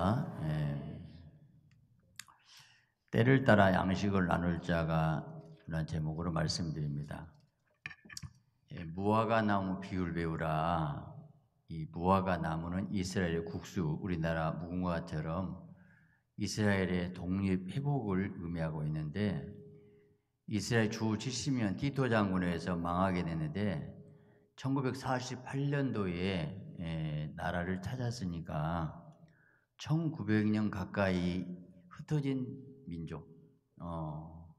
아, 예. 때를 따라 양식을 나눌 자가 라는 제목으로 말씀드립니다. 예, 무화과 나무 비율 배우라. 이 무화과 나무는 이스라엘의 국수, 우리나라 무궁화처럼 이스라엘의 독립 회복을 의미하고 있는데 이스라엘 주 70년 티토 장군에서 망하게 되는데 1948년도에 예, 나라를 찾았으니까 1900년 가까이 흩어진 민족. 어,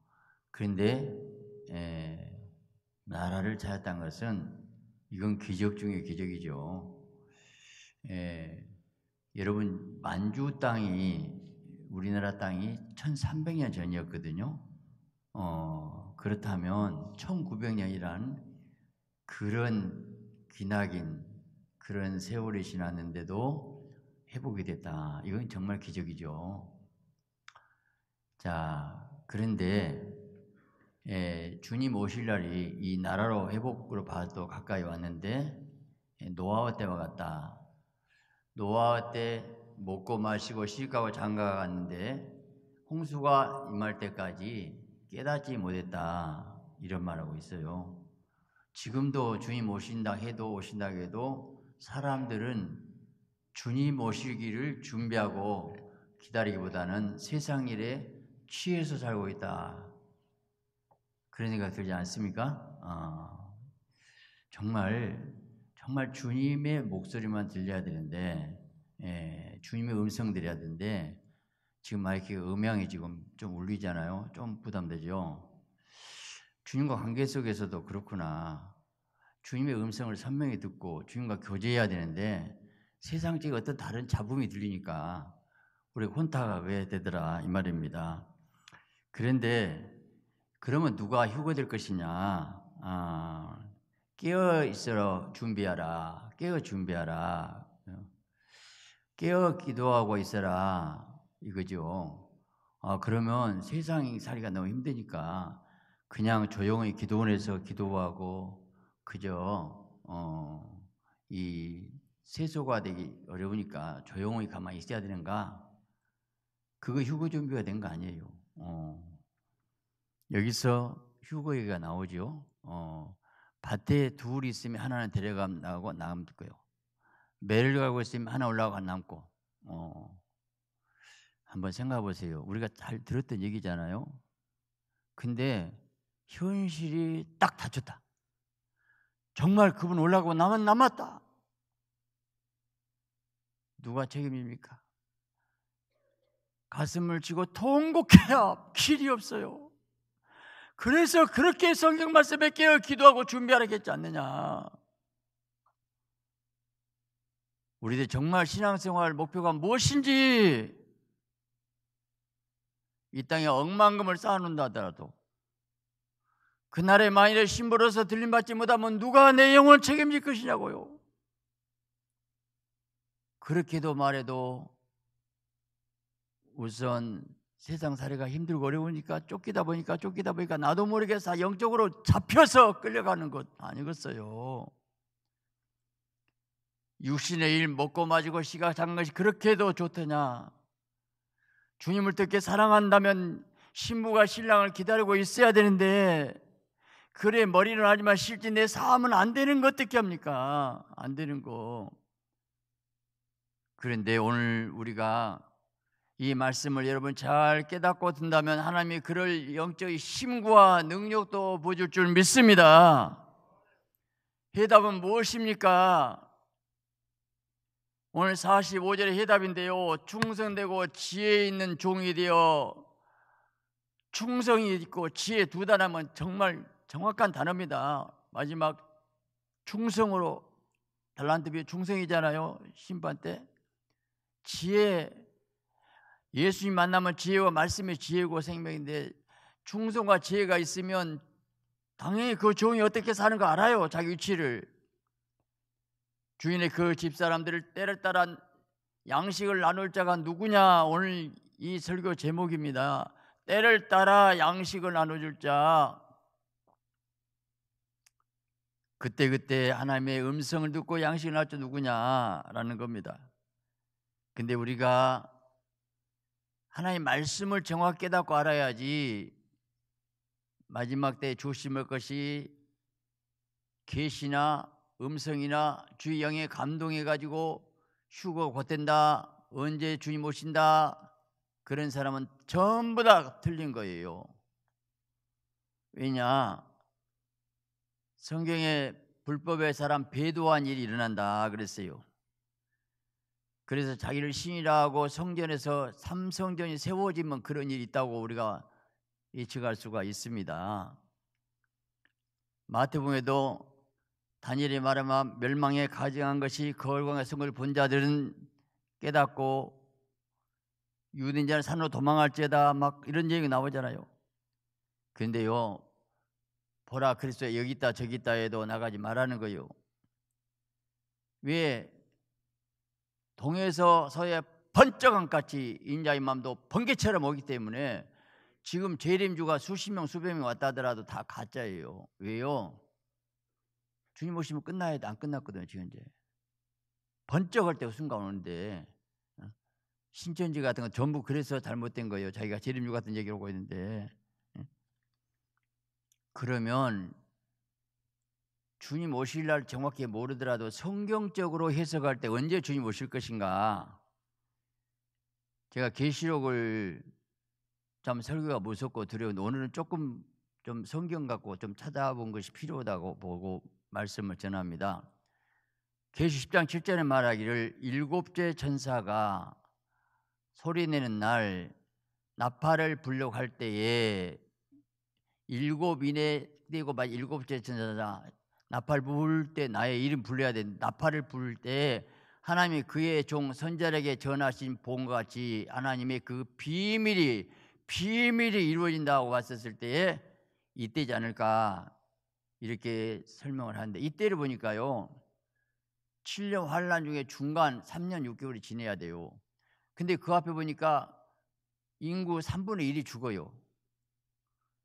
그런데 에, 나라를 찾았다는 것은 이건 기적 중의 기적이죠. 에, 여러분 만주 땅이 우리나라 땅이 1300년 전이었거든요. 어, 그렇다면 1900년이란 그런 기나긴 그런 세월이 지났는데도 회복이 됐다. 이건 정말 기적이죠. 자, 그런데 예, 주님 오실 날이 이 나라로 회복으로 봐도 가까이 왔는데 예, 노아와 때와 같다. 노아와 때 먹고 마시고 시집가고 장가 갔는데 홍수가 임할 때까지 깨닫지 못했다. 이런 말하고 있어요. 지금도 주님 오신다 해도 오신다 해도 사람들은 주님 오시기를 준비하고 기다리기보다는 세상 일에 취해서 살고 있다. 그런 생각 들지 않습니까? 어, 정말 정말 주님의 목소리만 들려야 되는데 예, 주님의 음성 들려야 되는데 지금 마이크 음향이 지금 좀 울리잖아요. 좀 부담되죠. 주님과 관계 속에서도 그렇구나. 주님의 음성을 선명히 듣고 주님과 교제해야 되는데 세상적인 어떤 다른 잡음이 들리니까 우리 혼타가 왜 되더라 이 말입니다. 그런데 그러면 누가 휴거될 것이냐? 아, 깨어 있어러 준비하라. 깨어 준비하라. 깨어 기도하고 있어라. 이거죠. 아, 그러면 세상 이살기가 너무 힘드니까 그냥 조용히 기도원에서 기도하고 그저 어, 이 세소가 되기 어려우니까 조용히 가만히 있어야 되는가? 그거 휴거 준비가 된 거 아니에요. 어. 여기서 휴거 얘기가 나오죠. 어. 밭에 둘이 있으면 하나는 데려가고 남고요. 매를 가고 있으면 하나 올라가 고 남고. 어. 한번 생각해 보세요. 우리가 잘 들었던 얘기잖아요. 근데 현실이 딱 닫혔다. 정말 그분 올라가고 남은 남았다. 누가 책임입니까? 가슴을 치고 통곡해야 길이 없어요. 그래서 그렇게 성경 말씀에 깨어 기도하고 준비하라겠지 않느냐. 우리들 정말 신앙생활 목표가 무엇인지 이 땅에 억만금을 쌓아놓는다 하더라도 그날에 만일에 심부로서 들림받지 못하면 누가 내 영혼을 책임질 것이냐고요. 그렇게도 말해도 우선 세상 살이가 힘들고 어려우니까 쫓기다 보니까 쫓기다 보니까 나도 모르게 다 영적으로 잡혀서 끌려가는 것 아니겠어요. 육신의 일 먹고 마시고 시각 작은 것이 그렇게도 좋더냐. 주님을 뜻게 사랑한다면 신부가 신랑을 기다리고 있어야 되는데 그래 머리는 하지만 실제 내 삶은 안 되는 거 어떻게 합니까? 안 되는 거. 그런데 오늘 우리가 이 말씀을 여러분 잘 깨닫고 든다면 하나님이 그를 영적인 힘과 능력도 보여줄 줄 믿습니다. 해답은 무엇입니까? 오늘 45절의 해답인데요. 충성되고 지혜 있는 종이 되어 충성이 있고 지혜 두 단어면 정말 정확한 단어입니다. 마지막 충성으로 달란트 비에 충성이잖아요. 심판 때. 지혜 예수님 만나면 지혜와 말씀의 지혜고 생명인데 충성과 지혜가 있으면 당연히 그 종이 어떻게 사는 거 알아요. 자기 위치를 주인의 그 집사람들을 때를 따라 양식을 나눌 자가 누구냐 오늘 이 설교 제목입니다. 때를 따라 양식을 나눠줄 자. 그때그때 그때 하나님의 음성을 듣고 양식을 나눠줄 누구냐라는 겁니다. 근데 우리가 하나님 말씀을 정확히 깨닫고 알아야지 마지막 때 조심할 것이 계시나 음성이나 주의 영에 감동해 가지고 휴거 곧된다 언제 주님 오신다 그런 사람은 전부 다 틀린 거예요. 왜냐 성경에 불법의 사람 배도한 일이 일어난다 그랬어요. 그래서 자기를 신이라고 성전에서 삼성전이 세워지면 그런 일이 있다고 우리가 예측할 수가 있습니다. 마태복음에도 다니엘이 말하면 멸망에 가증한 것이 거울광의 성을 본 자들은 깨닫고 유대인자는 산으로 도망할지다 막 이런 얘기 나오잖아요. 근데요 보라 그리스도 여기 있다 저기 있다 해도 나가지 말라는 거요. 왜 동에서 서의번쩍한같이 인자의 마음도 번개처럼 오기 때문에 지금 재림주가 수십 명 수백 명 왔다 하더라도 다 가짜예요 왜요? 주님 오시면 끝나야 돼안 끝났거든요 지금 이제 번쩍할 때 순간 오는데 어? 신천지 같은 건 전부 그래서 잘못된 거예요 자기가 재림주 같은 얘기를 하고 있는데 예? 그러면 주님 오실 날 정확히 모르더라도 성경적으로 해석할 때 언제 주님 오실 것인가? 제가 계시록을 참 설교가 무섭고 두려운데 오늘은 조금 좀 성경 갖고 좀 찾아본 것이 필요하다고 보고 말씀을 전합니다. 계시 10장 7절에 말하기를 일곱째 천사가 소리내는 날 나팔을 불려갈 때에 일곱인의 뛰고 만 일곱째 천사자 나팔 부을 때 나의 이름 불려야 된다 나팔을 부을 때 하나님이 그의 종 선자에게 전하신 본과 같이 하나님의 그 비밀이 비밀이 이루어진다고 봤었을 때에 이때지 않을까 이렇게 설명을 하는데 이때를 보니까요 7년 환란 중에 중간 3년 6개월이 지내야 돼요 근데 그 앞에 보니까 인구 3분의 1이 죽어요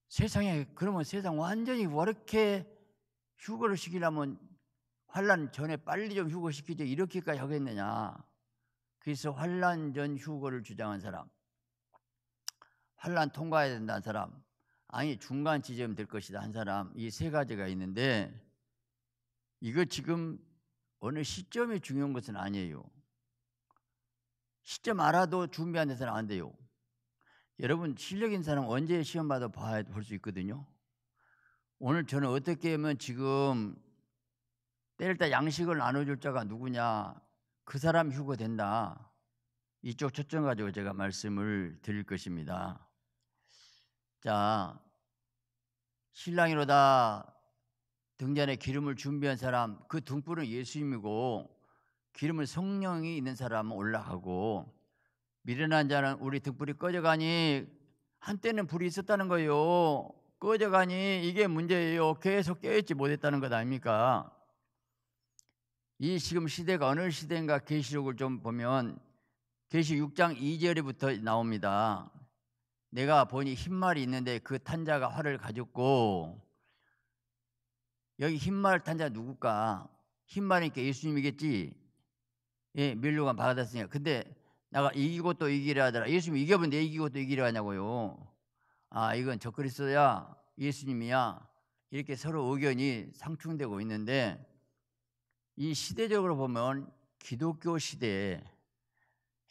세상에 그러면 세상 완전히 뭐 이렇게 휴거를 시키려면 환란 전에 빨리 좀 휴거시키죠. 이렇게까지 하겠느냐. 그래서 환란 전 휴거를 주장한 사람, 환란 통과해야 된다는 사람, 아니 중간 지점 될 것이다 한 사람 이 세 가지가 있는데 이거 지금 어느 시점이 중요한 것은 아니에요. 시점 알아도 준비한 데서는 안 돼요. 여러분 실력 있는 사람 언제 시험 봐도 볼수 있거든요. 오늘 저는 어떻게 하면 지금 때릴 때 양식을 나눠줄 자가 누구냐 그 사람 휴거 된다 이쪽 초점 가지고 제가 말씀을 드릴 것입니다. 자 신랑이로다 등잔에 기름을 준비한 사람 그 등불은 예수님이고 기름은 성령이 있는 사람은 올라가고 미련한 자는 우리 등불이 꺼져가니 한때는 불이 있었다는 거예요. 꺼져가니 이게 문제예요. 계속 깨있지 어 못했다는 것 아닙니까? 이 지금 시대가 어느 시대인가 계시록을 좀 보면 계시 6장 2절에부터 나옵니다. 내가 보니 흰 말이 있는데 그 탄자가 활을 가졌고 여기 흰 말 탄자 누굴까? 흰말이니까 예수님이겠지. 예, 밀로가 받았으니까. 근데 나가 이기고 또 이기려 하더라. 예수님 이겨본데 이기고 또 이기려 하냐고요. 아 이건 적그리스도야 예수님이야 이렇게 서로 의견이 상충되고 있는데 이 시대적으로 보면 기독교 시대에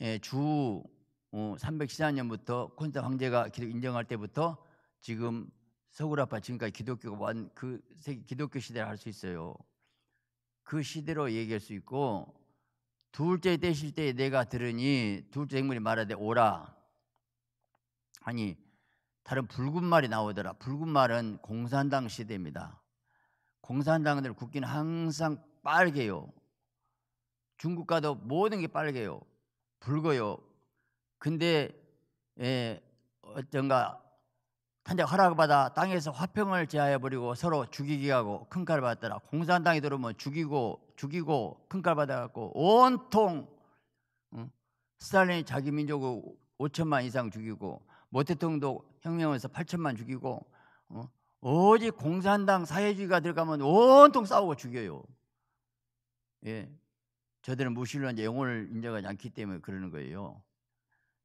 예, 주 314년부터 어, 콘스탄 황제가 인정할 때부터 지금 서구 라파 지금까지 기독교가 완그 기독교 시대를 할 수 있어요. 그 시대로 얘기할 수 있고 둘째 되실 때에 내가 들으니 둘째 행물이 말하되 오라. 아니 다른 붉은 말이 나오더라. 붉은 말은 공산당 시대입니다. 공산당들 국기는 항상 빨개요. 중국 가도 모든 게 빨개요. 붉어요. 근데 예, 어떤가 탄자 허락받아 땅에서 화평을 제하여 버리고 서로 죽이기 하고 큰 칼을 받더라. 공산당이 들어오면 죽이고 죽이고 큰 칼 받아갖고 온통 응? 스탈린이 자기 민족을 5천만 이상 죽이고 모태통도 혁명에서 8천만 죽이고 어? 오직 공산당 사회주의가 들어가면 온통 싸우고 죽여요. 예. 저들은 무신론 영혼을 인정하지 않기 때문에 그러는 거예요.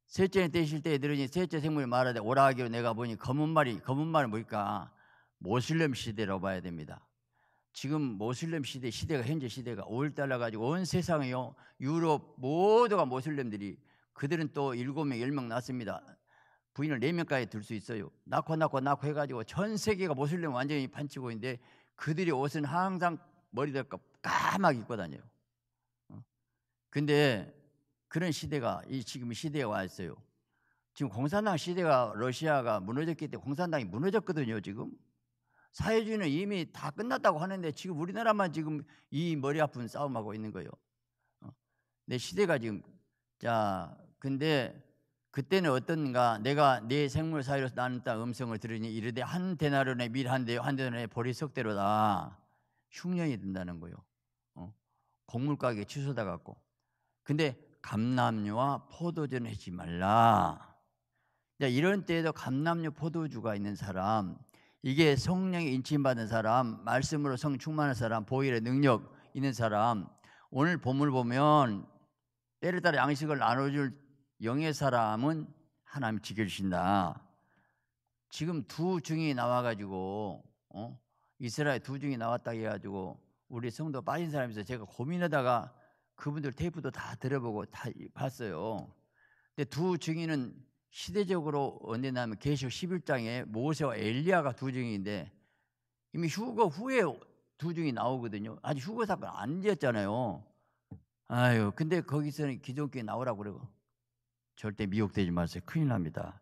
셋째 되실 때에 들으니 셋째 생물이 말하되 오라하기로 내가 보니 검은 말이 검은 말은 뭘까? 모슬렘 시대라고 봐야 됩니다. 지금 모슬렘 시대 시대가 현재 시대가 오일달라 가지고 온 세상이요 유럽 모두가 모슬렘들이 그들은 또 일곱 명 열 명 났습니다. 부인을 4명까지 들수 있어요. 낳고 낳고 낳고 해가지고 전 세계가 모슬림 완전히 판치고 있는데 그들의 옷은 항상 머리도 까맣게 입고 다녀요. 어. 근데 그런 시대가 이 지금 시대에 와 있어요. 지금 공산당 시대가 러시아가 무너졌기 때문에 공산당이 무너졌거든요. 지금 사회주의는 이미 다 끝났다고 하는데 지금 우리나라만 지금 이 머리 아픈 싸움하고 있는 거예요. 어. 내 시대가 지금 자 근데 그때는 어떤가 내가 내 생물 사이로서 나는 땅 음성을 들으니 이르되 한 대나론의 밀한대 한 대나론의 보리 석대로다 흉년이 든다는 거요. 어? 곡물 가게 취소다 갖고. 근데 감남류와 포도주는 하지 말라. 자, 이런 때에도 감남류 포도주가 있는 사람, 이게 성령의 인침받은 사람, 말씀으로 성 충만한 사람, 보일의 능력 있는 사람, 오늘 보물 보면 때를 따라 양식을 나눠줄 영의 사람은 하나님 지켜주신다. 지금 두 중이 나와가지고 어? 이스라엘 두 중이 나왔다 해가지고 우리 성도 빠진 사람에서 제가 고민하다가 그분들 테이프도 다 들어보고 다 봤어요. 근데 두 증인은 시대적으로 언제 나면 계시록 11장에 모세와 엘리야가 두 증인인데 이미 휴거 후에 두 증이 나오거든요. 아직 휴거 사건 안 되었잖아요. 아유, 근데 거기서는 기존께 나오라고 그러고 절대 미혹되지 마세요. 큰일 납니다.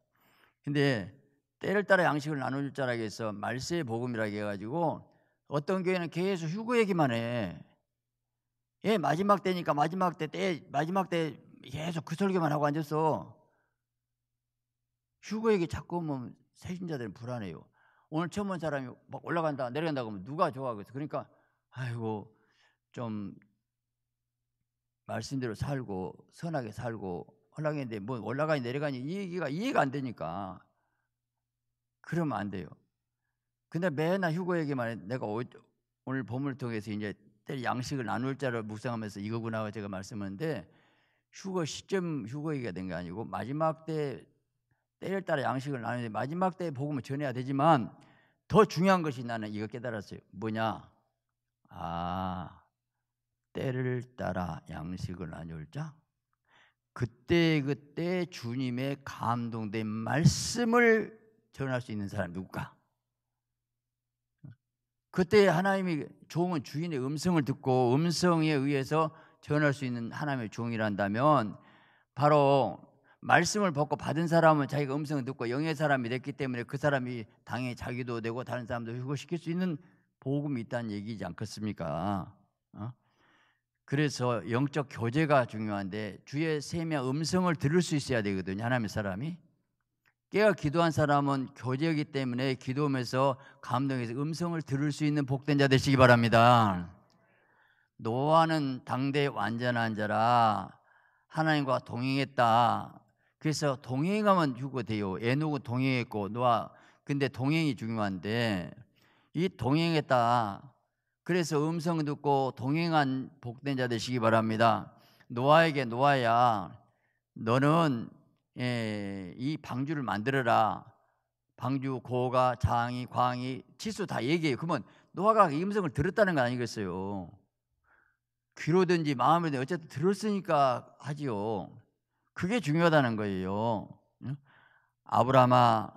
근데 때를 따라 양식을 나눠줄 자라고 해서 말세의 복음이라고 해가지고 어떤 교회는 계속 휴거 얘기만 해. 예, 마지막 때니까 마지막 때, 때 마지막 때 계속 그 설교만 하고 앉았어. 휴거 얘기 자꾸 하면 세신자들은 불안해요. 오늘 처음 온 사람이 막 올라간다, 내려간다 그러면 누가 좋아하겠어. 그러니까, 아이고, 좀 말씀대로 살고 선하게 살고 올라가는데뭐 올라가니 내려가니 이 얘기가 이해가 안 되니까 그러면 안 돼요. 근데 맨날 휴고에게만 내가 오늘 봄을 통해서 이제 양식을 나눌 자를 묵상하면서 이거구나 제가 말씀하는데 휴거 시점 휴거 얘기가 된 게 아니고 마지막 때 때를 따라 양식을 나누는데 마지막 때 복음을 전해야 되지만 더 중요한 것이 나는 이거 깨달았어요. 뭐냐? 아 때를 따라 양식을 나눌 자 그때 그때 주님의 감동된 말씀을 전할 수 있는 사람 누굴까? 그때 하나님이 종은 주인의 음성을 듣고 음성에 의해서 전할 수 있는 하나님의 종이란다면 바로 말씀을 벗고 받은 사람은 자기가 음성을 듣고 영의 사람이 됐기 때문에 그 사람이 당연 자기도 되고 다른 사람도 휴거시킬 수 있는 복음이 있다는 얘기지 않겠습니까? 어? 그래서 영적 교제가 중요한데 주의 세미와 음성을 들을 수 있어야 되거든요. 하나님의 사람이 깨어 기도한 사람은 교제이기 때문에 기도하면서 감동해서 음성을 들을 수 있는 복된 자 되시기 바랍니다. 노아는 당대 완전한 자라 하나님과 동행했다. 그래서 동행하면 휴거돼요. 에녹은 동행했고 노아 근데 동행이 중요한데 이 동행했다. 그래서 음성 듣고 동행한 복된 자 되시기 바랍니다. 노아에게 노아야 너는 예, 이 방주를 만들어라. 방주 고가 장이 광이 치수 다 얘기해요. 그러면 노아가 이 음성을 들었다는 거 아니겠어요? 귀로든지 마음이든 어쨌든 들었으니까 하지요. 그게 중요하다는 거예요. 아브라함아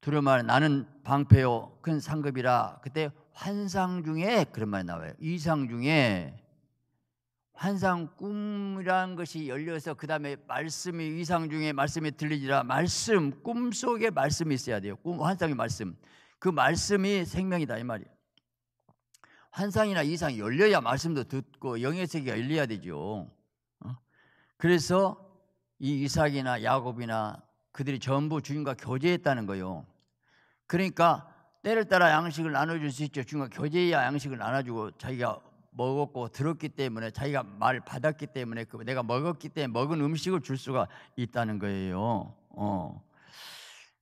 두려워 말 나는 방패요 큰 상급이라 그때 환상 중에 그런 말이 나와요. 이상 중에 환상 꿈이라는 것이 열려서 그 다음에 말씀이 이상 중에 말씀이 들리지라 말씀 꿈 속에 말씀이 있어야 돼요. 꿈 환상의 말씀 그 말씀이 생명이다 이 말이에요. 환상이나 이상 열려야 말씀도 듣고 영의 세계가 열려야 되죠. 어? 그래서 이 이삭이나 야곱이나 그들이 전부 주님과 교제했다는 거요. 그러니까 때를 따라 양식을 나눠줄 수 있죠. 중간 교제야 양식을 나눠주고 자기가 먹었고 들었기 때문에 자기가 말 받았기 때문에 그 내가 먹었기 때문에 먹은 음식을 줄 수가 있다는 거예요. 어.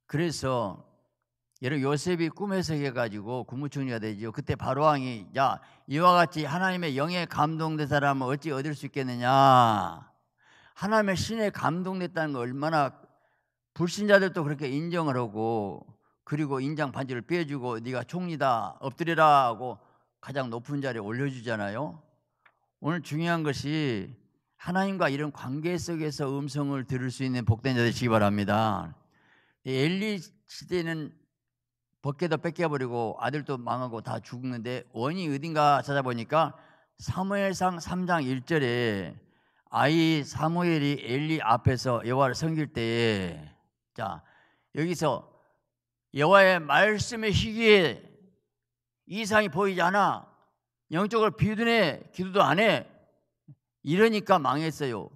그래서 예를 요셉이 꿈에서 해가지고 국무총리가 되죠. 그때 바로왕이 야 이와 같이 하나님의 영에 감동된 사람은 어찌 얻을 수 있겠느냐. 하나님의 신에 감동됐다는 거 얼마나 불신자들도 그렇게 인정을 하고 그리고 인장 반지를 빼주고 네가 총리다 엎드리라 고 가장 높은 자리에 올려주잖아요. 오늘 중요한 것이 하나님과 이런 관계 속에서 음성을 들을 수 있는 복된 자 되시기 바랍니다. 엘리 시대는 벗개도 뺏겨버리고 아들도 망하고 다 죽는데 원이 어딘가 찾아보니까 사무엘상 3장 1절에 아이 사무엘이 엘리 앞에서 여호와를 섬길 때에 자 여기서 여호와의 말씀의 시기에 이상이 보이지 않아 영적으로 비둔해 기도도 안 해 이러니까 망했어요.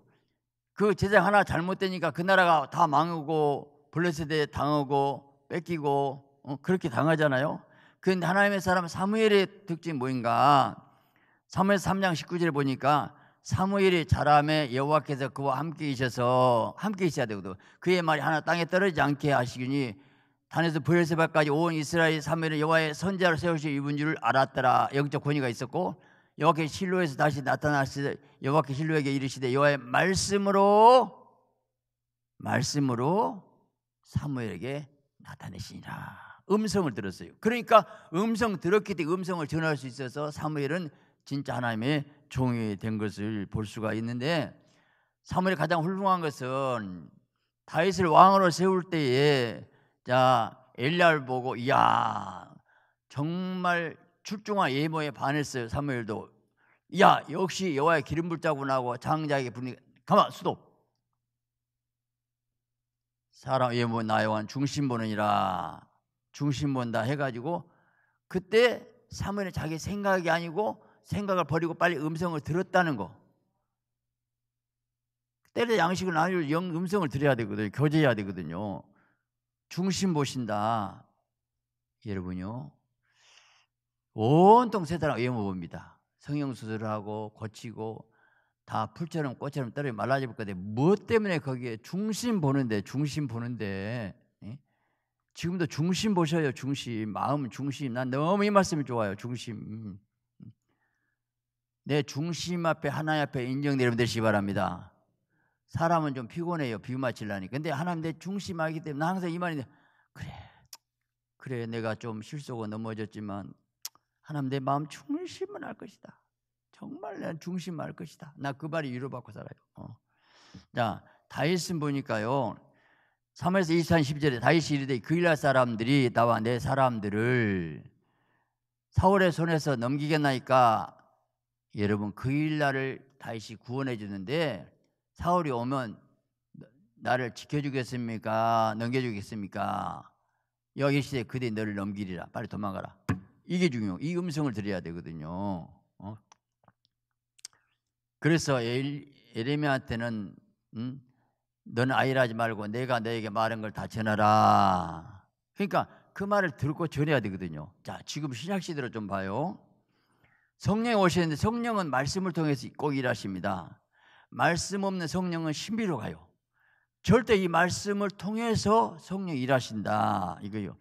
그 제사 하나 잘못되니까 그 나라가 다 망하고 블레셋에 당하고 뺏기고 어, 그렇게 당하잖아요. 그런데 하나님의 사람 사무엘의 특징이 뭐인가? 사무엘 3장 19절에 보니까 사무엘이 자람에 여호와께서 그와 함께 계셔서 함께 계셔야 되거든. 그의 말이 하나 땅에 떨어지지 않게 하시니 기 단에서 브엘세바까지 온 이스라엘 사무엘은 여호와의 선자를 세우신 이분 줄 알았더라. 영적 권위가 있었고 여호와께 실로에서 다시 나타나시 여호와께 실로에게 이르시되 여호와의 말씀으로 말씀으로 사무엘에게 나타내시니라. 음성을 들었어요. 그러니까 음성 들었기 때문에 음성을 전할 수 있어서 사무엘은 진짜 하나님의 종이 된 것을 볼 수가 있는데 사무엘이 가장 훌륭한 것은 다윗을 왕으로 세울 때에 자 엘리야를 보고 이야 정말 출중한 예모에 반했어요 사무엘도 야 역시 여호와의 기름 불자구나 하고 장자에게 분위기 가만 수도 사람 예모 나요한 중심 보느니라 중심 본다 해가지고 그때 사무엘은 자기 생각이 아니고 생각을 버리고 빨리 음성을 들었다는 거 때려 양식을 나눌 영 음성을 드려야 되거든요. 교제해야 되거든요. 중심 보신다. 여러분요. 온통 세상 외모 봅니다. 성형수술하고 고치고 다 풀처럼 꽃처럼 떨어져 말라져 볼건데 무엇 뭐 때문에 거기에 중심 보는데 중심 보는데 예? 지금도 중심 보셔요 중심 마음 중심 난 너무 이 말씀이 좋아요 중심 음. 내 중심 앞에 하나님 앞에 인정되면 되시기 바랍니다 사람은 좀 피곤해요. 비유 맞히려니. 근데 하나님 내 중심하기 때문에 항상 이 말인데 그래. 그래 내가 좀 실수고 넘어졌지만 하나님 내 마음 중심은 할 것이다. 정말 난 중심할 것이다. 나그말이 위로받고 살아요. 어. 자, 다윗은 보니까요. 3에서 월 23, 10절에 다윗이 이르되 그일날 사람들이 나와 내 사람들을 사울의 손에서 넘기겠나이까 여러분 그일날을 다윗이 구원해 주는데 사울이 오면 나를 지켜주겠습니까? 넘겨주겠습니까? 여기시되 그대 너를 넘기리라. 빨리 도망가라. 이게 중요. 이 음성을 들어야 되거든요. 어? 그래서 예레미한테는 음? 너는 아이라지 말고 내가 너에게 말한 걸 다 전하라. 그러니까 그 말을 듣고 전해야 되거든요. 자, 지금 신약 시대로 좀 봐요. 성령이 오시는데 성령은 말씀을 통해서 꼭 일하십니다. 말씀 없는 성령은 신비로가요. 절대 이 말씀을 통해서 성령 일하신다 이거요.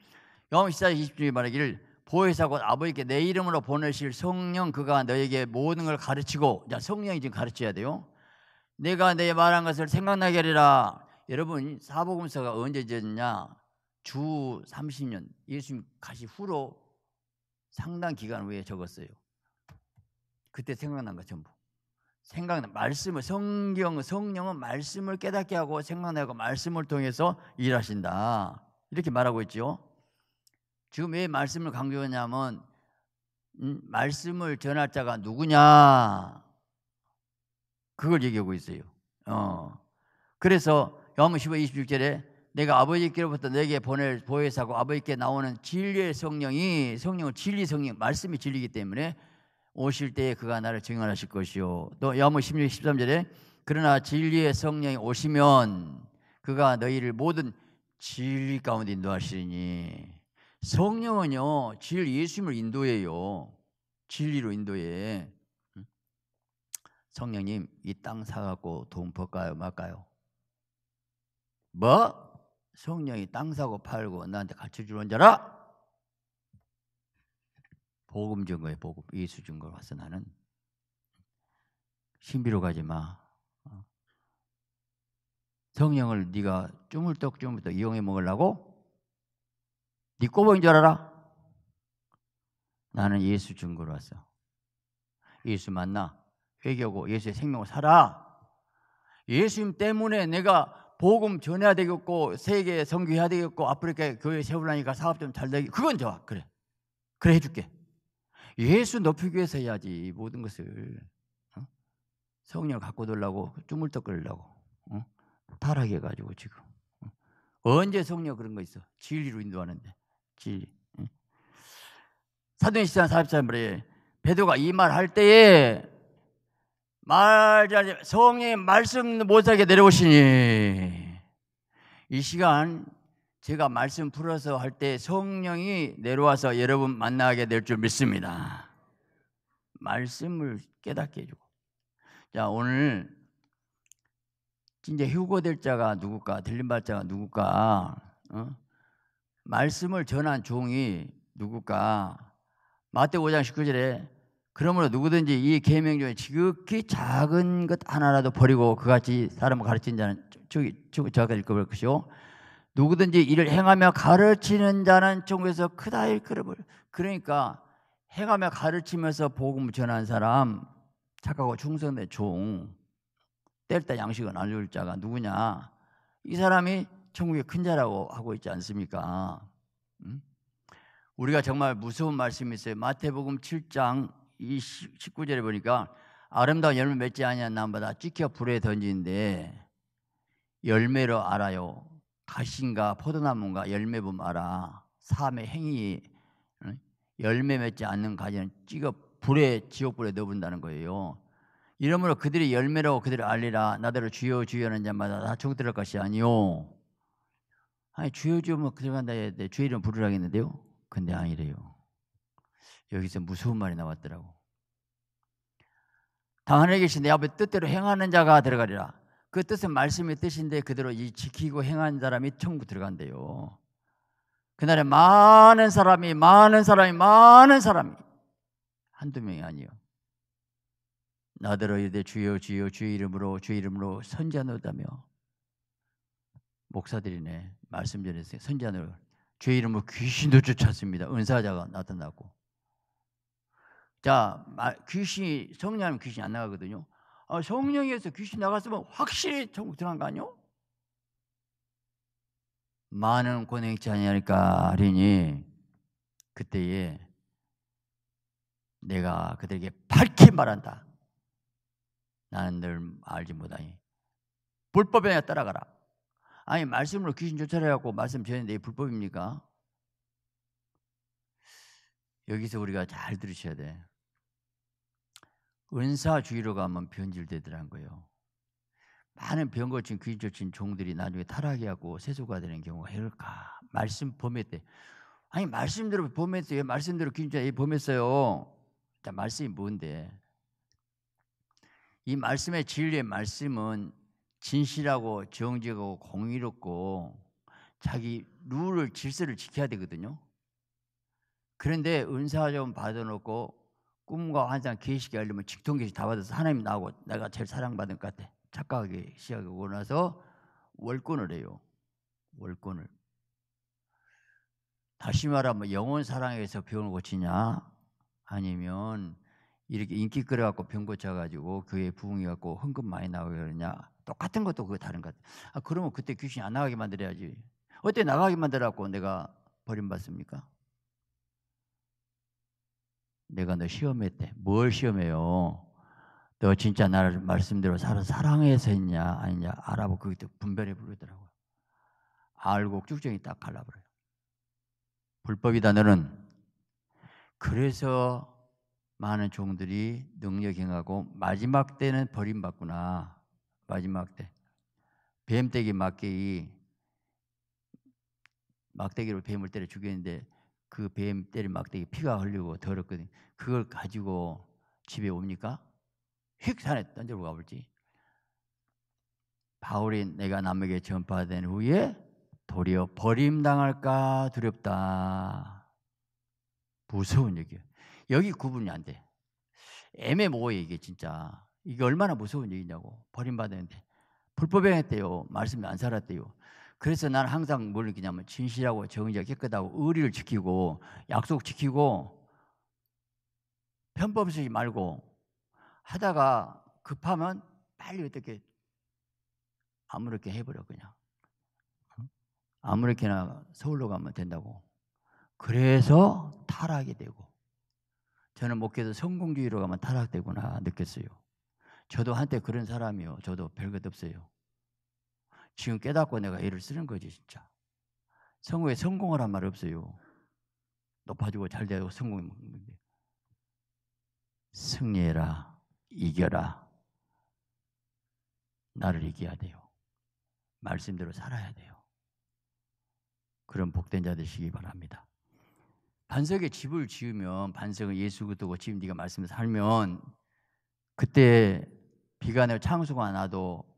요한복음 14장 20절에 말하기를 보혜사 곧 아버지께 내 이름으로 보내실 성령 그가 너에게 모든 걸 가르치고 자 성령이 지금 가르쳐야 돼요. 내가 내 말한 것을 생각나게 하리라. 여러분 사복음서가 언제 지었냐? 주 30년 예수님 가시 후로 상당 기간 후에 적었어요. 그때 생각난 거 전부. 생각나 말씀을 성경 성령은 말씀을 깨닫게 하고 생각나고 말씀을 통해서 일하신다 이렇게 말하고 있죠 지금 왜 말씀을 강조하냐면 음, 말씀을 전할 자가 누구냐 그걸 얘기하고 있어요. 어. 그래서 요한복음 15장 26절에 내가 아버지께로부터 내게 보낼 보혜사고 아버지께 나오는 진리의 성령이 성령은 진리 성령 말씀이 진리이기 때문에 오실 때에 그가 나를 증언하실 것이요. 또 야무 16, 13절에 그러나 진리의 성령이 오시면 그가 너희를 모든 진리 가운데 인도하시니 성령은요 질 예수님을 인도해요 진리로 인도해 성령님 이 땅 사갖고 돈 벌까요 말까요 뭐 성령이 땅 사고 팔고 나한테 가르쳐 주는 자라 복음 증거의 복음 예수 증거로 왔어 나는 신비로 가지 마. 어. 성령을 네가 쭈물떡쭈물떡 이용해 먹으려고 네 꼬봉인 줄알아 나는 예수 증거로 왔어. 예수 만나 회개하고 예수의 생명을 살아. 예수님 때문에 내가 복음 전해야 되겠고 세계 에 선교해야 되겠고 아프리카 에 교회 세우라니까 사업 좀잘 되게 그건 좋아 그래 그래 해줄게 예수 높이기 위해서 해야지 모든 것을 어? 성령 을 갖고 놀라고 쭈물떡 끓으려고 어? 타락해 가지고 지금 어? 언제 성령 그런 거 있어 진리로 인도하는데 진리 사도행전 43절에 베드로가 이 말 할 때에 말자 성의 령 말씀 못하게 내려오시니 이 시간 제가 말씀 풀어서 할 때 성령이 내려와서 여러분 만나게 될 줄 믿습니다. 말씀을 깨닫게 해주고. 자, 오늘 진짜 휴고될 자가 누굴까? 들림받 자가 누굴까? 어? 말씀을 전한 종이 누굴까? 마태오 장 19절에 그러므로 누구든지 이 계명 중에 지극히 작은 것 하나라도 버리고 그같이 사람을 가르친 자는 저기 저기 저가 일거볼 것이요 누구든지 이를 행하며 가르치는 자는 국에서 크다 일그룹을 그러니까 행하며 가르치면서 복음을 전는 사람 착하고 충성된 종 때릴 때 양식은 알려줄 자가 누구냐 이 사람이 천국의 큰 자라고 하고 있지 않습니까 음? 우리가 정말 무서운 말씀이 있어요 마태복음 7장 19절에 보니까 아름다운 열매 맺지 아니한 나무마다 찍혀 불에 던지는데 열매로 알아요 가신가 포도나무가 열매 보면 알아. 삶의 행위 열매 맺지 않는 가지는 찍어 불에 지옥불에 넣어본다는 거예요. 이러므로 그들이 열매라고 그들을 알리라. 나대로 주여 주여하는 자마다 다 종들을 것이 아니오 아니 주여 주면 여 들어간다 해야 돼. 주의 이름 부르라 했는데요. 근데 아니래요. 여기서 무서운 말이 나왔더라고. 당 하늘에 계신 내 앞에 뜻대로 행하는 자가 들어가리라. 그 뜻은 말씀의 뜻인데 그대로 이 지키고 행한 사람이 천국 들어간대요. 그날에 많은 사람이 많은 사람이 많은 사람이 한두 명이 아니요. 나더러 이르 주여 주여 주의 이름으로 주의 이름으로 선지하노다며 목사들이네 말씀 전했어요 선지하노 주의 이름으로 귀신도 쫓았습니다. 은사자가 나타나고 자 귀신이 성령하면 귀신이 안 나가거든요. 어, 성령에서 귀신 나갔으면 확실히 천국 들어간 거 아니요? 많은 권뇌 있지 아니하니까 하리니 그때에 내가 그들에게 밝히 말한다. 나는 늘 알지 못하니 불법에 따라가라. 아니 말씀으로 귀신 조절해갖고 말씀 전했는데 불법입니까? 여기서 우리가 잘 들으셔야 돼. 은사주의로 가면 변질되더란 거예요. 많은 병거친 귀신친 종들이 나중에 타락이 하고 세소가 되는 경우가 이럴까? 말씀 범했 때 아니 말씀대로 범했어요. 예, 말씀대로 귀신자 예, 범했어요. 자 말씀이 뭔데? 이 말씀의 진리의 말씀은 진실하고 정직하고 공의롭고 자기 룰을 질서를 지켜야 되거든요. 그런데 은사 좀 받아놓고 꿈과 환상, 계시기하려면 직통 계시 다 받아서 하나님 나하고 내가 제일 사랑받은 것 같아. 착각하게 시작하고 나서 월권을 해요. 월권을. 다시 말하면 영혼 사랑에서 병을 고치냐? 아니면 이렇게 인기 끌어갖고 병 고쳐가지고 교회 부흥이 갖고 헌금 많이 나오게 그러냐? 똑같은 것도 그거 다른 것 같아. 아, 그러면 그때 귀신이 안 나가게 만들어야지. 어때 나가게 만들어갖고 내가 버림받습니까? 내가 너 시험했대. 뭘 시험해요? 너 진짜 나를 말씀대로 사랑해서 했냐 아니냐 알아보 그것도 분별해 부르더라고요. 알고 쭉정이 딱 갈라버려요. 불법이다 너는. 그래서 많은 종들이 능력 행하고 마지막 때는 버림받구나. 마지막 때. 뱀떼기 막대기 막대기로 뱀을 때려 죽였는데 그뱀 때린 막대기 피가 흘리고 더럽거든. 그걸 가지고 집에 옵니까? 휙 산에 던져고 가볼지. 바울이 내가 남에게 전파된 후에 도리어 버림당할까 두렵다. 무서운 얘기예요. 여기 구분이 안 돼. 애매모호해 이게 진짜. 이게 얼마나 무서운 얘기냐고. 버림받았는데. 불법행했대요. 말씀이안 살았대요. 그래서 나는 항상 뭘 느끼냐면 진실하고 정의적 깨끗하고 의리를 지키고 약속 지키고 편법 쓰지 말고 하다가 급하면 빨리 어떻게 아무렇게 해버려 그냥 아무렇게나 서울로 가면 된다고 그래서 타락이 되고 저는 목회도 성공주의로 가면 타락되구나 느꼈어요 저도 한때 그런 사람이요 저도 별것 없어요 지금 깨닫고 내가 애를 쓰는 거지 진짜. 성공에 성공하란 말 없어요. 높아지고 잘 되고 성공이 먹는데. 뭐, 뭐, 뭐. 승리해라. 이겨라. 나를 이겨야 돼요. 말씀대로 살아야 돼요. 그런 복된 자 되시기 바랍니다. 반석에 집을 지으면 반석은 예수 그리도고 지금 네가 말씀을 살면 그때 비가 내고 창수가 나도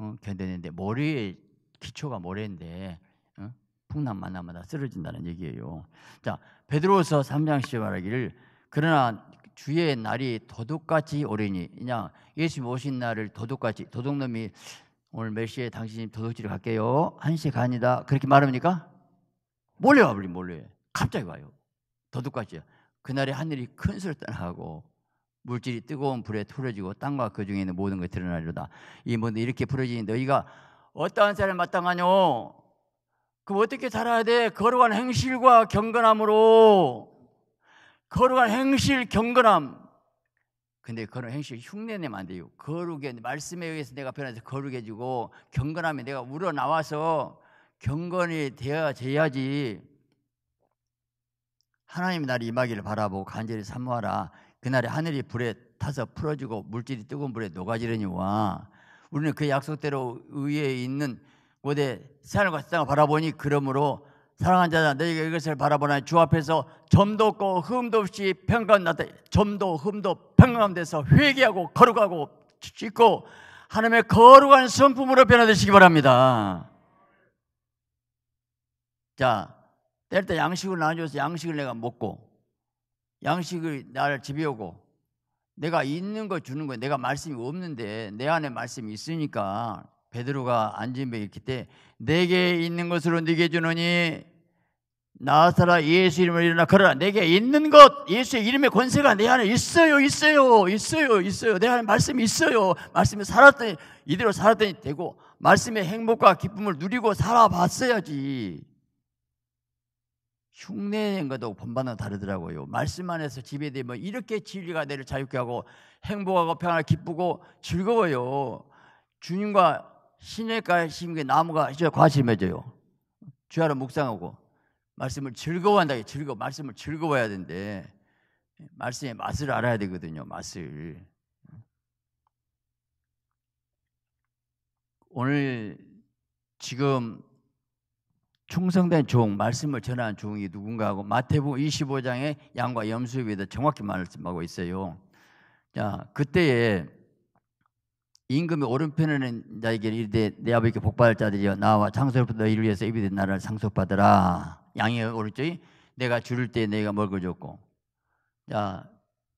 어, 견뎌내는데 머리에 기초가 모래인데 어? 풍랑 만나마다 쓰러진다는 얘기예요. 자 베드로서 3장 1절 말하기를 그러나 주의 날이 도둑같이 오리니 그냥 예수 오신 날을 도둑같이 도둑놈이 오늘 몇 시에 당신이 도둑질을 갈게요 한시 간이다 그렇게 말합니까? 몰려와 버리 몰려 갑자기 와요. 도둑같이 그날에 하늘이 큰술 떠나고 물질이 뜨거운 불에 토려지고 땅과 그 중에 있는 모든 것이 드러나리로다. 이 모든 이렇게 부러지니 너희가 어떠한 사람 마땅하뇨? 그 어떻게 살아야 돼? 거룩한 행실과 경건함으로 거룩한 행실, 경건함. 근데 그런 행실 흉내 내면 안 돼요. 거룩에 말씀에 의해서 내가 변해서 거룩해지고 경건함이 내가 우러 나와서 경건이 되어야지 하나님 나를 임하기를 바라보고 간절히 사모하라. 그날에 하늘이 불에 타서 풀어지고 물질이 뜨거운 불에 녹아지려니와 우리는 그 약속대로 위에 있는 곳에 하늘과 세상을 바라보니 그러므로 사랑한 자자 너희가 이것을 바라보나 주 앞에서 점도 없고 흠도 없이 평강 나타 점도 흠도 평강돼서 회개하고 거룩하고 짓고 하나님의 거룩한 성품으로 변화되시기 바랍니다. 자, 때릴 때 양식을 나눠줘서 양식을 내가 먹고 양식을 나를 지배하고 내가 있는 거 주는 거 내가 말씀이 없는데 내 안에 말씀이 있으니까 베드로가 앉은 배 있기 때 내게 있는 것으로 네게 주노니 나사라 예수 이름을 일어나 그러라 내게 있는 것 예수의 이름의 권세가 내 안에 있어요, 있어요, 있어요, 있어요. 내 안에 말씀이 있어요. 말씀이 살았더니 이대로 살았더니 되고 말씀의 행복과 기쁨을 누리고 살아봤어야지. 흉내낸 것도본반는 다르더라고요. 말씀 안에서 집에 되면 뭐 이렇게 진리가 내를 자유케 하고 행복하고 평안하고 기쁘고 즐거워요. 주님과 신의 가신 게 그 나무가 이제 과실맺어요. 주하로 묵상하고 말씀을 즐거워한다. 즐거 말씀을 즐거워야 되는데 말씀의 맛을 알아야 되거든요. 맛을. 오늘 지금 충성된 종, 말씀을 전하는 종이 누군가하고 마태복음 25장의 양과 염수에 비해 정확히 말씀하고 있어요. 자, 그때에 임금의 오른편에는 자에게 이르되 내 아버지께 복받을 자들이여 나와 장소로부터 너희를 위해서 입이된 나라를 상속받으라 양의 오른쪽이 내가 줄을때 내가 먹을 줬고 자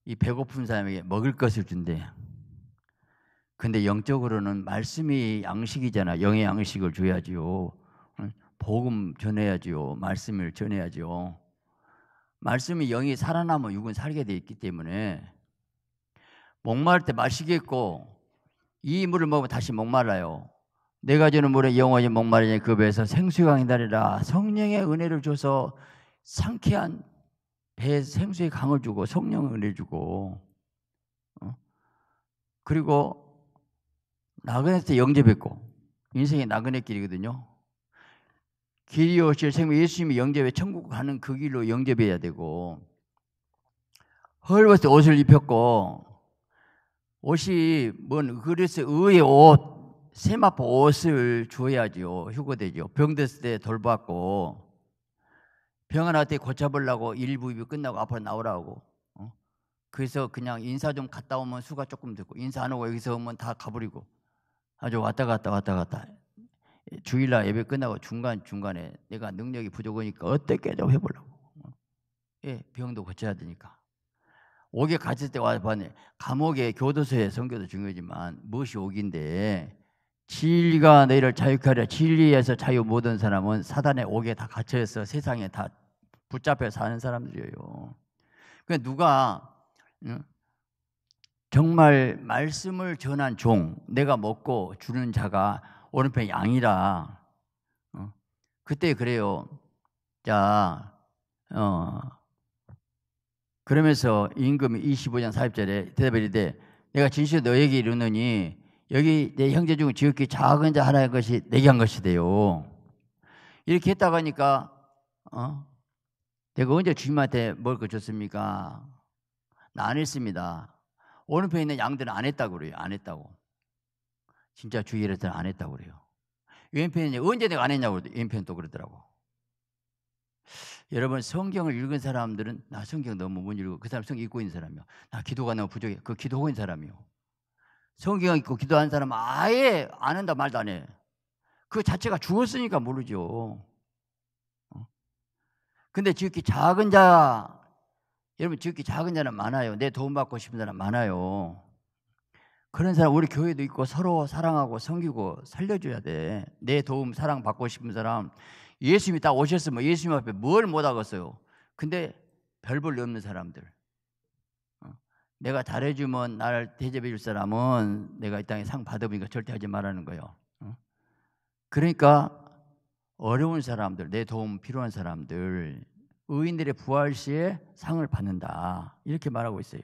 이 배고픈 사람에게 먹을 것을 준대 근데 영적으로는 말씀이 양식이잖아 영의 양식을 줘야지요 복음 전해야지요. 말씀을 전해야지요. 말씀이 영이 살아나면 육은 살게 돼 있기 때문에 목마를 때 마시겠고 이 물을 먹으면 다시 목말라요. 내가 주는 물에 영원히 목마르니 그 배에서 생수강이 의 다리라 성령의 은혜를 줘서 상쾌한 배에 생수의 강을 주고 성령의 은혜 를 주고 어? 그리고 나그네 때 영접했고 인생의 나그네 길이거든요. 길이 오실 생명 예수님이 영접해 천국 가는 그 길로 영접해야 되고 헐벗어 옷을 입혔고 옷이 뭔 그릇에 의의 옷 세마포 옷을 주어야지요 휴거되죠 병됐을 때 돌봤고 병원 한테 고쳐보려고 일부 입이 끝나고 앞으로 나오라고 어? 그래서 그냥 인사 좀 갔다 오면 수가 조금 듣고 인사 안 오고 여기서 오면 다 가버리고 아주 왔다 갔다 왔다 갔다 주일날 예배 끝나고 중간 중간에 내가 능력이 부족하니까 어떻게 좀 해보려고. 어. 예, 병도 고쳐야 되니까. 옥에 갇힐 때 와서 봤네. 감옥에 교도소에 성교도 중요하지만 무엇이 옥인데 진리가 너희를 자유케하려 진리에서 자유 못온 사람은 사단의 옥에 다 갇혀 서 세상에 다 붙잡혀 사는 사람들이에요. 그러니까 누가 응? 정말 말씀을 전한 종, 내가 먹고 주는 자가 오른편 양이라. 어? 그때 그래요. 자, 어, 그러면서 임금 25장 40절에 대답이되 내가 진실 로 너에게 이르노니 여기 내 형제 중 지극히 작은 자 하나의 것이 내게 한것이되요 이렇게 했다가 하니까 어? 내가 언제 주님한테 먹을 거 줬습니까? 나 안 했습니다. 오른편에 있는 양들은 안 했다고 그래요. 안 했다고. 진짜 주의를 안 했다고 그래요. 유엔이 언제 내가 안 했냐고 유엔또 그러더라고. 여러분 성경을 읽은 사람들은 나 성경 너무 못 읽고 그 사람 성경 읽고 있는 사람이요. 나 기도가 너무 부족해. 그 기도하고 있는 사람이요. 성경 읽고 기도하는 사람 아예 안 한다 말도 안 해. 그 자체가 죽었으니까 모르죠. 어? 근데 지극히 작은 자 여러분 지극히 작은 자는 많아요. 내 도움받고 싶은 사람 많아요. 그런 사람 우리 교회도 있고 서로 사랑하고 섬기고 살려줘야 돼. 내 도움 사랑 받고 싶은 사람 예수님이 딱 오셨으면 예수님 앞에 뭘 못하겠어요. 근데 별볼일 없는 사람들. 어, 내가 잘해주면 나를 대접해줄 사람은 내가 이 땅에 상 받으니까 절대 하지 말라는 거예요. 어? 그러니까 어려운 사람들, 내 도움 필요한 사람들, 의인들의 부활 시에 상을 받는다. 이렇게 말하고 있어요.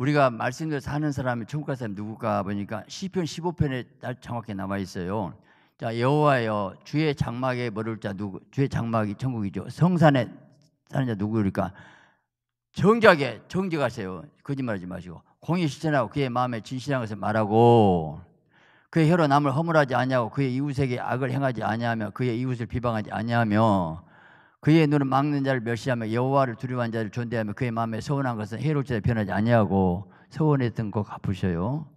우리가 말씀드려서 하는 사람이 천국 갈 사람이 누굴까 보니까 시편 15편에 딱 정확히 남아 있어요. 자 여호와여 주의 장막에 머물 자 누구 주의 장막이 천국이죠. 성산에 사는 자 누구일까? 정직하게 정직하세요. 거짓말하지 마시고 공의 실천하고 그의 마음에 진실한 것을 말하고 그의 혀로 남을 허물하지 아니하고 그의 이웃에게 악을 행하지 아니하며 그의 이웃을 비방하지 아니하며 그의 눈을 막는 자를 멸시하며 여호와를 두려워한 자를 존대하며 그의 마음에 서운한 것은 해롭지않 변하지 아니하고 서운했던 것 갚으셔요.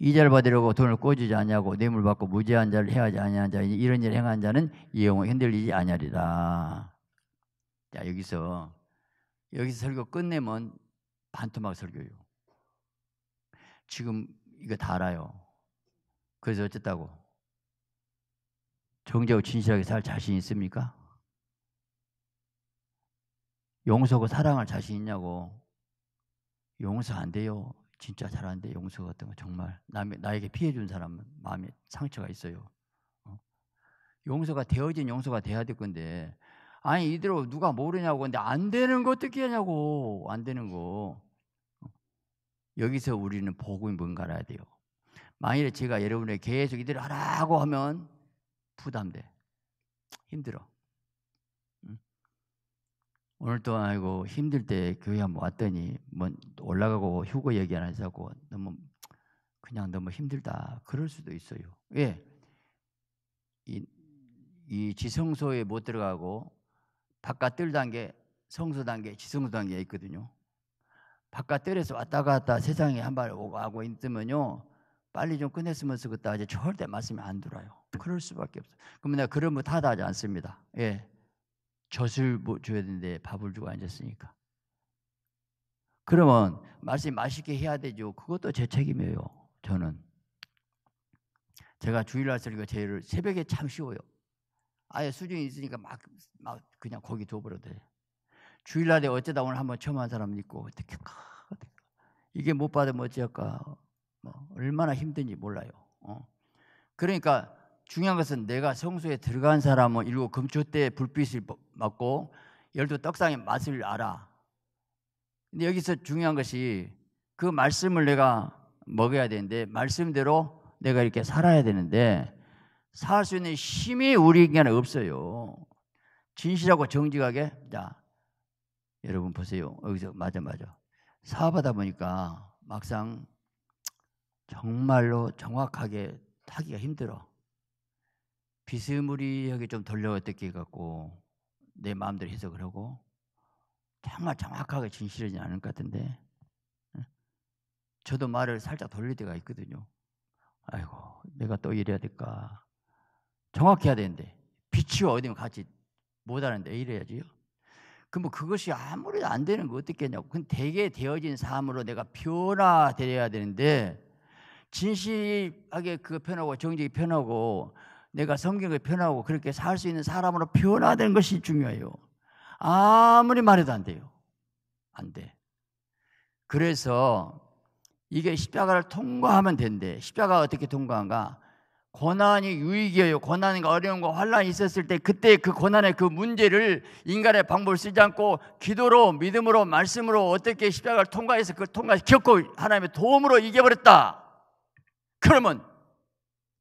이자를 받으려고 돈을 꼬지지 아니하고 뇌물 받고 무죄한 자를 해하지 아니한 자 이런 일을 행한 자는 이 영혼 흔들리지 아니하리라. 자 여기서 여기서 설교 끝내면 반토막 설교요. 지금 이거 다 알아요. 그래서 어쨌다고 정제하고 진실하게 살 자신 있습니까? 용서하고 사랑할 자신 있냐고. 용서 안 돼요. 진짜 잘 안 돼. 용서 같은 거 정말 남의 나에게 피해 준 사람은 마음에 상처가 있어요. 어? 용서가 되어진 용서가 돼야 될 건데 아니 이대로 누가 모르냐고 근데 안 되는 거 어떻게 하냐고 안 되는 거 어? 여기서 우리는 복음이 뭔가 알아야 돼요. 만일에 제가 여러분에게 계속 이대로 하라고 하면 부담돼 힘들어. 오늘 도 아이고 힘들 때 교회 한번 왔더니 뭐 올라가고 휴고 얘기 안 하자고 너무 그냥 너무 힘들다 그럴 수도 있어요. 왜? 예. 이, 이 지성소에 못 들어가고 바깥 뜰 단계, 성소 단계, 지성소 단계 에 있거든요. 바깥 뜰에서 왔다 갔다 세상에 한 발 오고 하고 있으면요. 빨리 좀 끝냈으면 좋겠다. 이제 절대 말씀이 안 들어요. 그럴 수밖에 없어요. 그러면 내가 그런 거 탓하지 않습니다. 예. 젖을 뭐 줘야 되는데 밥을 주고 앉았으니까. 음. 그러면 말씀 맛있게 해야 되죠. 그것도 제 책임이에요. 저는 제가 주일날 설교 제일 새벽에 참 쉬워요. 아예 수준이 있으니까 막, 막 그냥 거기 둬버려 돼. 주일날에 어쩌다 오늘 한번 처음 한 사람 있고 어떻게 이게 못 받으면 어찌할까 뭐 얼마나 힘든지 몰라요. 어. 그러니까 중요한 것은 내가 성소에 들어간 사람은 일곱 금초때 불빛을 맞고 열두 떡상의 맛을 알아. 근데 여기서 중요한 것이 그 말씀을 내가 먹어야 되는데 말씀대로 내가 이렇게 살아야 되는데 살 수 있는 힘이 우리에게는 없어요. 진실하고 정직하게 자 여러분 보세요. 여기서 맞아 맞아. 사업하다 보니까 막상 정말로 정확하게 하기가 힘들어. 비스무리하게 좀 돌려왔던 게 같고 내 마음대로 해서그러고 정말 정확하게 진실하지 않을 것 같은데 저도 말을 살짝 돌릴 때가 있거든요. 아이고 내가 또 이래야 될까 정확해야 되는데 빛이 어디면 같이 못하는데 이래야지요. 그럼 뭐 그것이 아무리 안 되는 거 어떻겠냐고. 그건 되게 되어진 삶으로 내가 변화되어야 되는데 진실하게 그 편하고 정직이 편하고 내가 성경을 변하고 그렇게 살 수 있는 사람으로 변화되는 것이 중요해요. 아무리 말해도 안 돼요. 안 돼. 그래서 이게 십자가를 통과하면 된대. 십자가 어떻게 통과한가? 고난이 유익이에요. 고난과 어려움과 환란이 있었을 때 그때 그 고난의 그 문제를 인간의 방법을 쓰지 않고 기도로 믿음으로 말씀으로 어떻게 십자가를 통과해서 그 통과 겪고 하나님의 도움으로 이겨버렸다. 그러면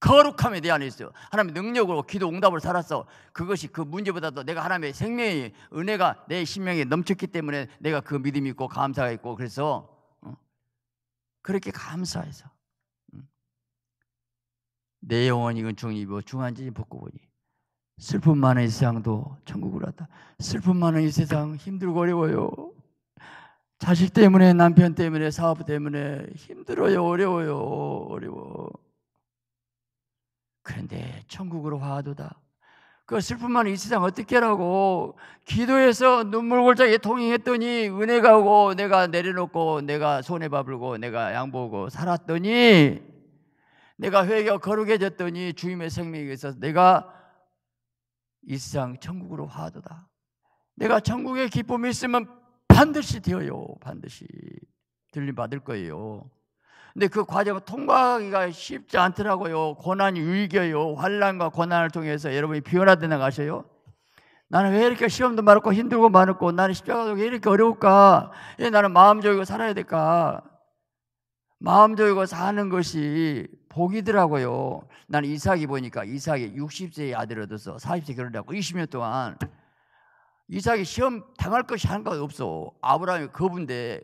거룩함에 대한해서 하나님의 능력으로 기도 응답을 살았어 그것이 그 문제보다도 내가 하나님의 생명이 은혜가 내 심령에 넘쳤기 때문에 내가 그 믿음이 있고 감사가 있고 그래서 어, 그렇게 감사해서 음. 내 영혼이 이건 중이 입어 중한지 벗고 보니 슬픔 많은 이 세상도 천국으로 왔다 슬픔 많은 이 세상 힘들고 어려워요 자식 때문에 남편 때문에 사업 때문에 힘들어요 어려워요 어려워 그런데 천국으로 화하도다. 그것을 만이 세상 어떻게라고 기도해서 눈물 골짜기 통행했더니 은혜가 오고 내가 내려놓고 내가 손해 봐불고 내가 양보고 살았더니 내가 회개 거룩해졌더니 주님의 생명이 있어서 내가 이 세상 천국으로 화하도다. 내가 천국의 기쁨이 있으면 반드시 되어요. 반드시 들림 받을 거예요. 근데 그 과정을 통과하기가 쉽지 않더라고요. 고난이 위겨요. 환란과 고난을 통해서 여러분이 변화되나 가세요. 나는 왜 이렇게 시험도 많았고 힘들고 많았고 나는 십자가도 왜 이렇게 어려울까? 왜 나는 마음 조이고 살아야 될까? 마음 조이고 사는 것이 복이더라고요. 나는 이삭이 보니까 이삭이 60세의 아들 얻어서 40세 결혼하고 20년 동안 이삭이 시험 당할 것이 한가 없어. 아브라함이 거부인데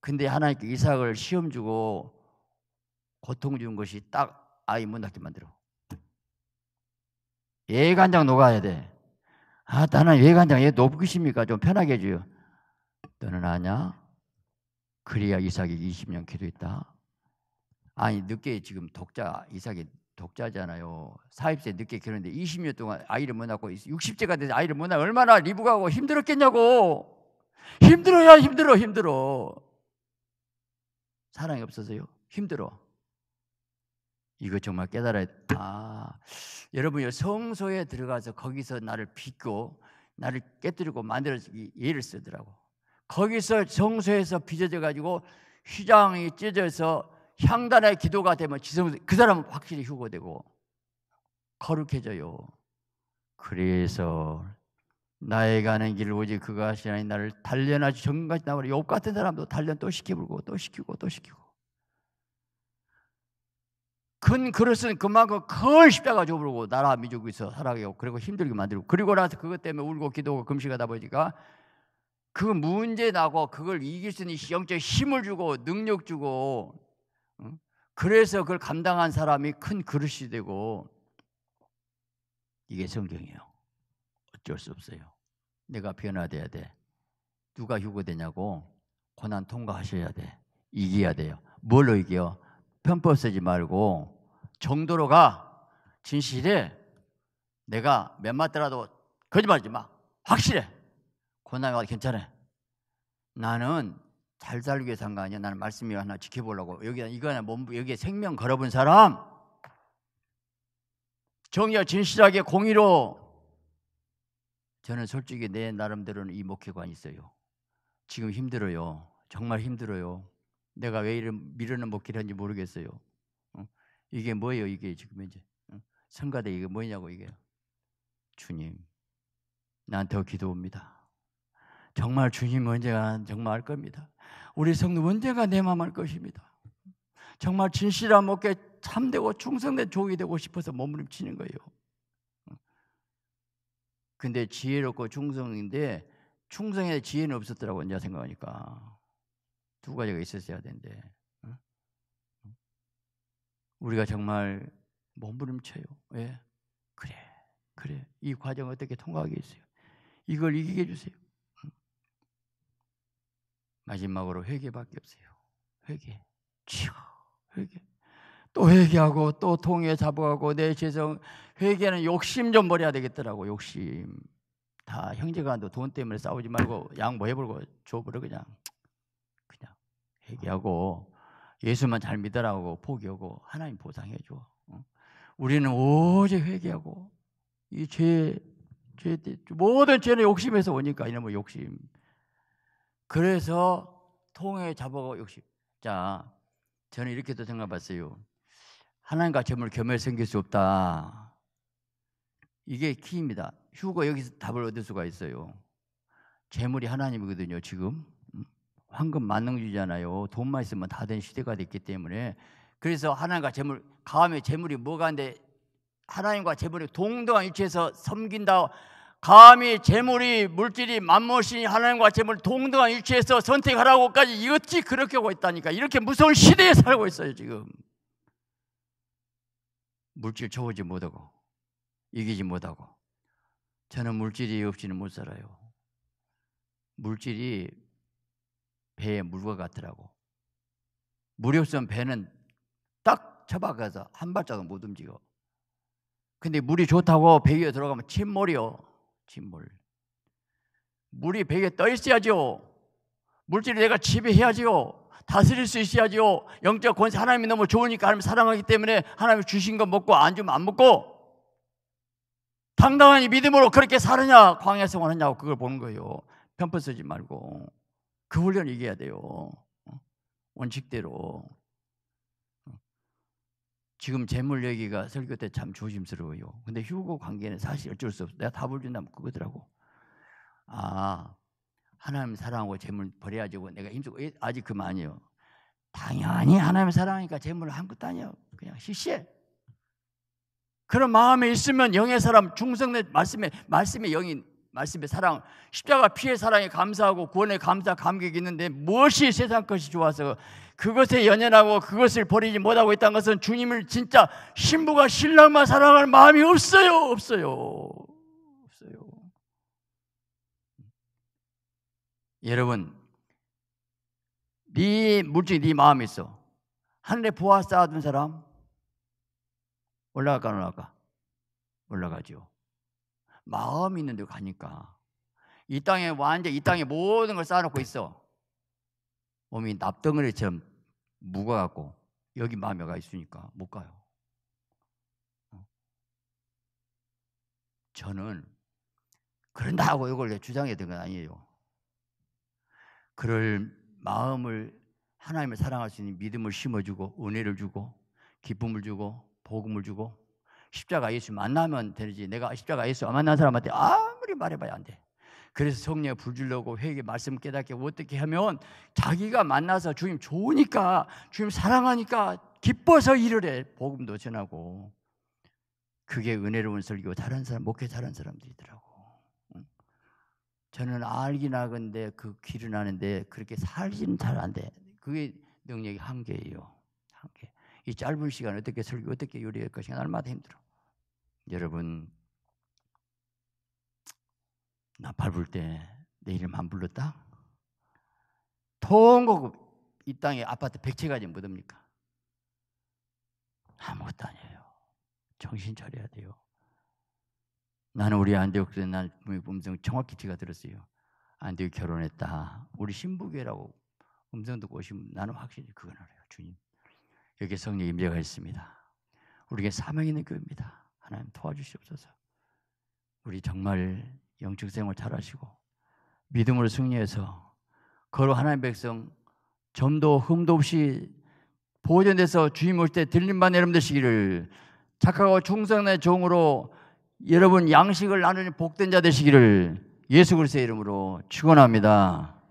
근데 하나님께 이삭을 시험 주고 고통 주는 것이 딱 아이 문 닫게 만들어. 예간장 녹아야 돼. 아, 나는 예간장 얘 높으십니까? 좀 편하게 해줘요. 너는 아냐? 그래야 이삭이 20년 기도했다. 아니, 늦게 지금 독자, 이삭이 독자잖아요. 사입세 늦게 결혼했는데 20년 동안 아이를 못 낳고 60세가 돼서 아이를 못 낳고 얼마나 리브가고 힘들었겠냐고. 힘들어야 힘들어, 힘들어. 사랑이 없어서요. 힘들어. 이거 정말 깨달아야 아, 여러분, 성소에 들어가서 거기서 나를 빚고, 나를 깨뜨리고 만들어 예를 쓰더라고. 거기서 성소에서 빚어져 가지고 휘장이 찢어서 향단의 기도가 되면 지성, 그 사람은 확실히 휴고되고 거룩해져요. 그래서 나의 가는 길을 오직 그가 하시나니 나를 단련하지 정금같 나오라. 욕 같은 사람도 단련 또 시키고 또 시키고 또 시키고 큰 그릇은 그만큼 큰 십자가 줘버리고 나라 민족에서 살아가고 그리고 힘들게 만들고 그리고 나서 그것 때문에 울고 기도하고 금식하다 보니까 그 문제 나고 그걸 이길 수 있는 영적 힘을 주고 능력 주고 그래서 그걸 감당한 사람이 큰 그릇이 되고 이게 성경이에요. 어쩔 수 없어요. 내가 변화돼야 돼. 누가 휴고되냐고 고난 통과하셔야 돼. 이겨야 돼요. 뭘로 이겨? 편법 쓰지 말고 정도로 가 진실해 내가 몇 맞더라도 거짓말하지 마 확실해 고난이 와도 괜찮아 나는 잘 살기 위해서 거 아니야 나는 말씀이 하나 지켜보려고 여기 이거는 몸 여기에 생명 걸어본 사람 정의와 진실하게 공의로 저는 솔직히 내 나름대로는 이 목회관이 있어요 지금 힘들어요 정말 힘들어요 내가 왜 이런 미련을 못 길었는지 모르겠어요. 어? 이게 뭐예요? 이게 지금 이제 어? 성가대 이게 뭐냐고 이게 주님 나한테 기도옵니다. 정말 주님 언제가 정말 할 겁니다. 우리 성도 언제가 내 마음 할 것입니다. 정말 진실한 목에 참되고 충성된 종이 되고 싶어서 몸부림치는 거예요. 어? 근데 지혜롭고 충성인데 충성에 지혜는 없었더라고 이제 생각하니까 두 가지가 있었어야 되는데 어? 어? 우리가 정말 몸부림쳐요. 예. 그래, 그래. 이 과정 어떻게 통과하겠어요? 이걸 이기게 해주세요. 마지막으로 회개밖에 없어요. 회개. 치워. 회개. 또 회개하고 또 통해 자부하고 내 죄송 회개는 욕심 좀 버려야 되겠더라고 욕심 다 형제간도 돈 때문에 싸우지 말고 양보해버고 뭐 줘버려 그냥 얘기하고 예수만 잘 믿으라고 포기하고 하나님 보상해 줘. 어? 우리는 오직 회개하고 이 죄, 죄 모든 죄는 욕심에서 오니까 이놈의 욕심. 그래서 통에 잡아가 욕심. 자, 저는 이렇게도 생각해봤어요. 하나님과 점을 겸해 생길 수 없다. 이게 키입니다. 휴가 여기서 답을 얻을 수가 있어요. 재물이 하나님이거든요, 지금. 황금 만능주잖아요 돈만 있으면 다 된 시대가 됐기 때문에 그래서 하나님과 재물 가함의 재물이 뭐가한데 하나님과 재물이 동등한 위치에서 섬긴다. 감히 재물이 물질이 만무신 하나님과 재물 동등한 위치에서 선택하라고까지 이것이 그렇게 하고 있다니까 이렇게 무서운 시대에 살고 있어요 지금 물질 좋우지 못하고 이기지 못하고 저는 물질이 없이는 못 살아요 물질이 배에 물과 같더라고. 물이 없으면 배는 딱 처박아서 한 발짝은 못 움직여. 근데 물이 좋다고 배 위에 들어가면 침몰이요. 침몰. 물이 배에 떠 있어야죠. 물질을 내가 지배해야지요. 다스릴 수 있어야지요. 영적 권세 하나님이 너무 좋으니까 하나님 사랑하기 때문에 하나님 주신 거 먹고 안 주면 안 먹고 당당한 이 믿음으로 그렇게 사느냐 광야 생활하냐고 그걸 보는 거예요. 편파 쓰지 말고. 그 훈련을 이겨야 돼요. 어, 원칙대로. 어. 지금 재물 얘기가 설교 때 참 조심스러워요. 근데 휴고 관계는 사실 어쩔 수 없어. 내가 답을 준다면 그거더라고. 아, 하나님 사랑하고 재물 버려야지. 내가 힘쓰고, 아직 그만 아니에요. 당연히 하나님 사랑하니까 재물을 한 것도 아니에요. 그냥 실시해. 그런 마음에 있으면 영의 사람, 중성된 말씀에, 말씀의 영이 말씀의 사랑, 십자가 피해 사랑에 감사하고 구원에 감사 감격이 있는데 무엇이 세상 것이 좋아서 그것에 연연하고 그것을 버리지 못하고 있다는 것은 주님을 진짜 신부가 신랑만 사랑할 마음이 없어요, 없어요, 없어요. 여러분, 네물질이네마음이 있어. 하늘에 보아 쌓아둔 사람 올라갈까 올라갈까? 올라가죠. 마음이 있는 데로 가니까 이 땅에 완전 이 땅에 모든 걸 쌓아놓고 있어. 몸이 납덩어리처럼 무거워갖고 여기 마음에 가 있으니까 못 가요. 어. 저는 그런다고 이걸 주장해야 된건 아니에요. 그럴 마음을 하나님을 사랑할 수 있는 믿음을 심어주고 은혜를 주고 기쁨을 주고 복음을 주고 십자가 예수 만나면 되지. 내가 십자가 예수 만난 사람한테 아무리 말해봐야 안 돼. 그래서 성령 불질러고 회개 말씀 깨닫게 어떻게 하면 자기가 만나서 주님 좋으니까 주님 사랑하니까 기뻐서 일을 해 복음도 전하고 그게 은혜로운 설교 다른 사람 목회 다른 사람들이더라고. 저는 알긴 하건데 그 길은 아는데 그렇게 살지는 잘 안 돼. 그게 능력이 한계예요. 한계. 이 짧은 시간 어떻게 설교 어떻게 요리할 것인가 날마다 힘들어. 여러분 나 밟을 때내 이름 안 불렀다? 통곡 그, 이 땅에 아파트 백채까지 묻습니까? 뭐 아무것도 아니에요. 정신 차려야 돼요. 나는 우리 안디옥에서 음성 정확히 제가 들었어요. 안디옥 결혼했다. 우리 신부교라고 음성 듣고 오시면 나는 확실히 그건 알아요. 주님. 여기 성령 임재가 있습니다. 우리에게 사명 있는 교회입니다. 하나님 도와주시옵소서. 우리 정말 영적 생활 잘하시고 믿음으로 승리해서 거로 하나님 백성 점도 흠도 없이 보존돼서 주님 올 때 들린 반 여러분 되시기를 착하고 충성의 종으로 여러분 양식을 나누는 복된 자 되시기를 예수 그리스도의 이름으로 축원합니다.